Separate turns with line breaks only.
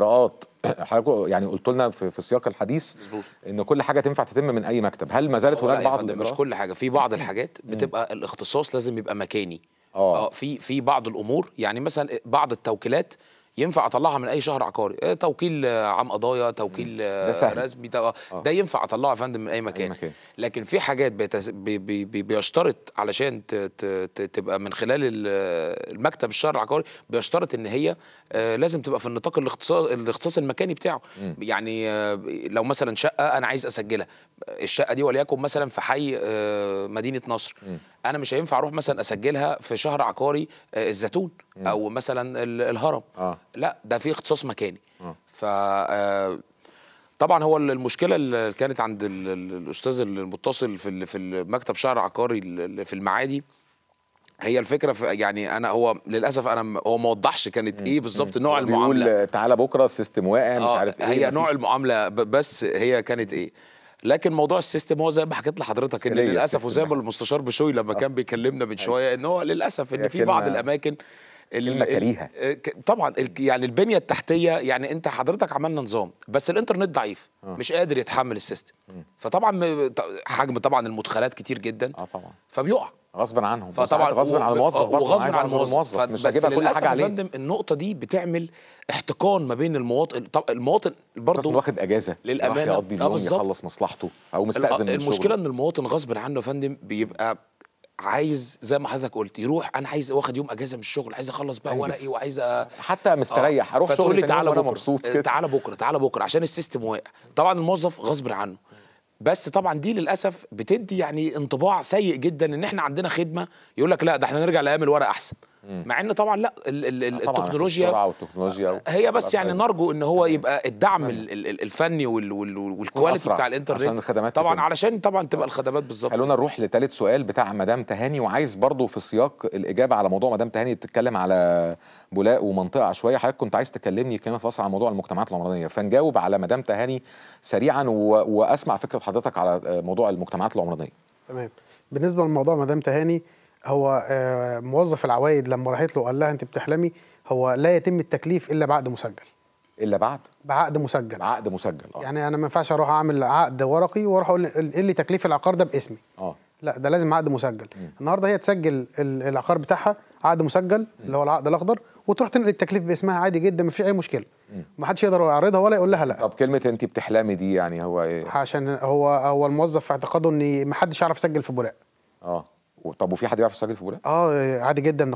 اجراءات حضرتك يعني قلت لنا في, في سياق الحديث ان كل حاجه تنفع تتم من اي
مكتب هل ما زالت هناك بعض الإجراءات؟ مش كل حاجه في بعض الحاجات بتبقى الاختصاص لازم يبقى مكاني آه. اه في في بعض الامور يعني مثلا بعض التوكيلات ينفع اطلعها من اي شهر عقاري آه، توكيل آه، عام قضايا توكيل آه، ده رسمي ده, ده ينفع اطلعه يا فندم من اي مكان. أي مكان لكن في حاجات بيتس... بي بي بي بيشترط علشان ت... ت... ت... تبقى من خلال المكتب الشهر العقاري بيشترط ان هي لازم تبقى في النطاق الاختصاص الاختصاص المكاني بتاعه مم. يعني لو مثلا شقه انا عايز اسجلها الشقه دي وليكن مثلا في حي مدينه نصر مم. انا مش هينفع اروح مثلا اسجلها في شهر عقاري الزيتون او مثلا الهرم آه. لا ده في اختصاص مكاني آه. ف آه، طبعا هو المشكله اللي كانت عند الاستاذ المتصل في في مكتب شعر عقاري في المعادي هي الفكره في يعني انا هو للاسف انا هو ما وضحش كانت ايه بالظبط نوع المعامله بيقول تعالى بكره
السيستم واقع مش آه، عارف ايه هي نوع
المعامله بس هي كانت ايه لكن موضوع السيستم هو زي ما حكيت لحضرتك ان للاسف يعني. وزي ما المستشار بشوي لما آه. كان بيكلمنا من أيوه. شويه ان هو للاسف ان في بعض الاماكن كلمه كريهه آه، طبعا يعني البنيه التحتيه يعني انت حضرتك عملنا نظام بس الانترنت ضعيف آه. مش قادر يتحمل السيستم فطبعا حجم طبعا المدخلات كتير جدا اه طبعا فبيقع غصبا عنهم فطبعا غصبا عن الموظف آه، وغصبا عن الموظف, مش هجيبها كل حاجه عليه فندم النقطه دي بتعمل احتقان ما بين المواطن طب المواطن برضه واخد اجازه للامانه يقضي اليوم يخلص
مصلحته او مستاذن المشكله
ان المواطن غصبا عنه يا فندم بيبقى عايز زي ما حضرتك قلت يروح انا عايز واخد يوم اجازه من الشغل عايز اخلص بقى ورقي وعايز أ... حتى مستريح آه، اروح شغل تعالى بكره مبسوط آه، كده. تعالى بكره تعالى بكره عشان السيستم واقع طبعا الموظف غصب عنه بس طبعا دي للاسف بتدي يعني انطباع سيء جدا ان احنا عندنا خدمه يقول لك لا ده احنا نرجع لايام الورق احسن مع ان طبعا لا الـ الـ آه، طبعًا التكنولوجيا
والتكنولوجيا
هي بس يعني نرجو ان هو يبقى الدعم الفني والكواليتي بتاع الانترنت عشان الخدمات طبعا تكون. علشان
طبعا تبقى آه. الخدمات بالظبط خلونا نروح لثالث سؤال بتاع مدام تهاني وعايز برضو في سياق الاجابه على موضوع مدام تهاني تتكلم على بولاق ومنطقه عشوائيه حضرتك كنت عايز تكلمني كلمه فاصله عن موضوع المجتمعات العمرانيه فنجاوب على مدام تهاني سريعا واسمع فكره حضرتك على آه، موضوع المجتمعات العمرانيه
تمام بالنسبه لموضوع مدام تهاني هو آه، موظف العوايد لما راحت له وقال لها انت بتحلمي هو لا يتم التكليف الا بعقد مسجل الا بعد بعقد مسجل عقد مسجل اه يعني انا ما ينفعش اروح اعمل عقد ورقي واروح اقول ايه لي تكليف العقار ده باسمي اه لا ده لازم عقد مسجل م. النهارده هي تسجل العقار بتاعها عقد مسجل م. اللي هو العقد الاخضر وتروح تنقل التكليف باسمها عادي جدا ما فيش اي مشكله ما حدش يقدر يعرضها ولا يقول لها لا طب كلمه انت بتحلمي دي يعني هو ايه عشان هو هو الموظف اعتقاده ان ما حدش يعرف يسجل في براء اه طب وفي حد بيعرف يسجل في بولاق؟ اه عادي جدا